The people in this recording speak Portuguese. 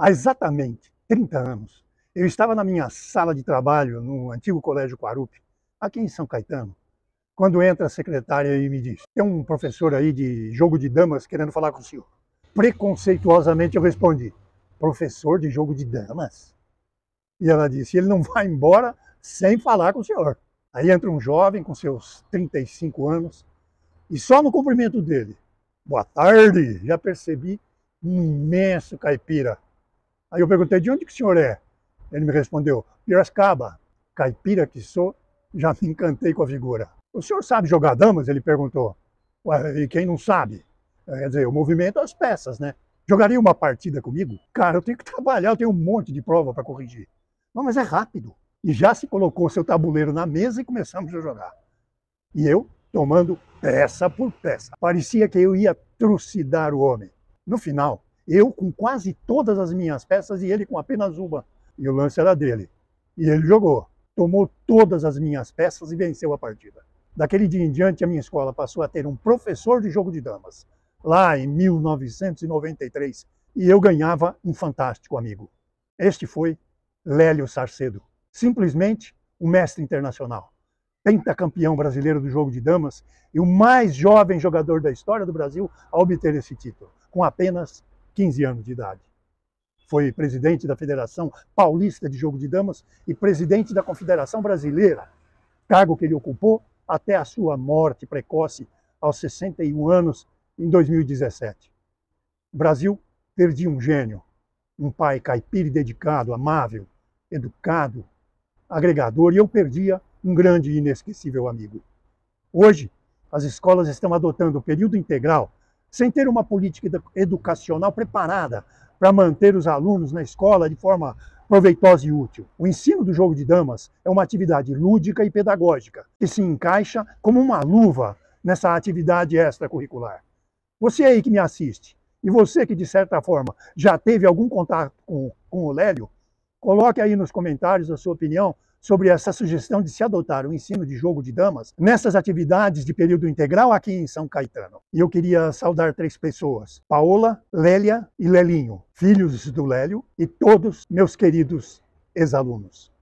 Há exatamente 30 anos, eu estava na minha sala de trabalho no antigo Colégio Quarupi, aqui em São Caetano, quando entra a secretária e me diz: Tem um professor aí de jogo de damas querendo falar com o senhor. Preconceituosamente eu respondi: Professor de jogo de damas? E ela disse: Ele não vai embora sem falar com o senhor. Aí entra um jovem com seus 35 anos e só no cumprimento dele, boa tarde, já percebi um imenso caipira Aí eu perguntei, de onde que o senhor é? Ele me respondeu, Piracicaba, caipira que sou, já me encantei com a figura. O senhor sabe jogar damas? Ele perguntou. E quem não sabe? É, quer dizer, o movimento as peças, né? Jogaria uma partida comigo? Cara, eu tenho que trabalhar, eu tenho um monte de prova para corrigir. Não, mas é rápido. E já se colocou seu tabuleiro na mesa e começamos a jogar. E eu tomando peça por peça. Parecia que eu ia trucidar o homem. No final, eu com quase todas as minhas peças e ele com apenas uma. E o lance era dele. E ele jogou. Tomou todas as minhas peças e venceu a partida. Daquele dia em diante, a minha escola passou a ter um professor de jogo de damas, lá em 1993, e eu ganhava um fantástico amigo. Este foi Lélio Sarcedo, simplesmente um mestre internacional pentacampeão brasileiro do jogo de damas e o mais jovem jogador da história do Brasil a obter esse título, com apenas 15 anos de idade. Foi presidente da Federação Paulista de Jogo de Damas e presidente da Confederação Brasileira, cargo que ele ocupou até a sua morte precoce aos 61 anos em 2017. O Brasil perdia um gênio, um pai caipira dedicado, amável, educado, agregador, e eu perdia um grande e inesquecível amigo. Hoje, as escolas estão adotando o período integral sem ter uma política educacional preparada para manter os alunos na escola de forma proveitosa e útil. O ensino do jogo de damas é uma atividade lúdica e pedagógica que se encaixa como uma luva nessa atividade extracurricular. Você aí que me assiste e você que de certa forma já teve algum contato com, com o Lélio, coloque aí nos comentários a sua opinião sobre essa sugestão de se adotar o ensino de jogo de damas nessas atividades de período integral aqui em São Caetano. E eu queria saudar três pessoas: Paola, Lélia e Lelinho, filhos do Lélio, e todos meus queridos ex-alunos.